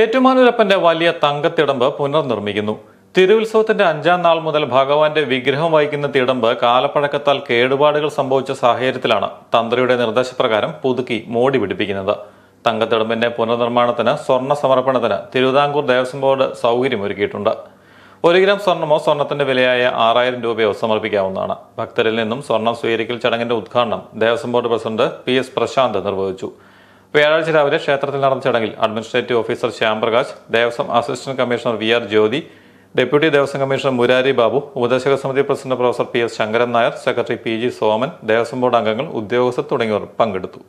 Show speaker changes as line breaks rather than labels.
ഏറ്റുമാനൂരപ്പന്റെ വലിയ തങ്കത്തിടമ്പ് പുനർനിർമ്മിക്കുന്നു തിരുവുത്സവത്തിന്റെ അഞ്ചാം നാൾ മുതൽ ഭഗവാന്റെ വിഗ്രഹം വഹിക്കുന്ന തിടമ്പ് കാലപ്പഴക്കത്താൽ കേടുപാടുകൾ സംഭവിച്ച സാഹചര്യത്തിലാണ് തന്ത്രിയുടെ നിർദ്ദേശപ്രകാരം പുതുക്കി മോടി പിടിപ്പിക്കുന്നത് തങ്കത്തിടമ്പിന്റെ പുനർനിർമ്മാണത്തിന് സ്വർണ്ണ സമർപ്പണത്തിന് തിരുവിതാംകൂർ ദേവസ്വം ബോർഡ് സൗകര്യമൊരുക്കിയിട്ടുണ്ട് ഒരു ഗ്രാം സ്വർണമോ സ്വർണത്തിന്റെ വിലയായ ആറായിരം രൂപയോ സമർപ്പിക്കാവുന്നതാണ് ഭക്തരിൽ നിന്നും സ്വർണം സ്വീകരിക്കൽ ചടങ്ങിന്റെ ഉദ്ഘാടനം Devaswom board president P S Prashanth നിർവഹിച്ചു വ്യാഴാഴ്ച രാവിലെ ക്ഷേത്രത്തിൽ നടന്ന ചടങ്ങിൽ administrative officer Shyamprakash Devaswom assistant commissioner V R Jyothi deputy Devaswom commissioner Murari Babu ഉപദേശക സമിതി president professor P S Sankaran Nair secretary P G Soman Devaswom board അംഗങ്ങൾ ഉദ്യോഗസ്ഥർ തുടങ്ങിയവർ പങ്കെടുത്തു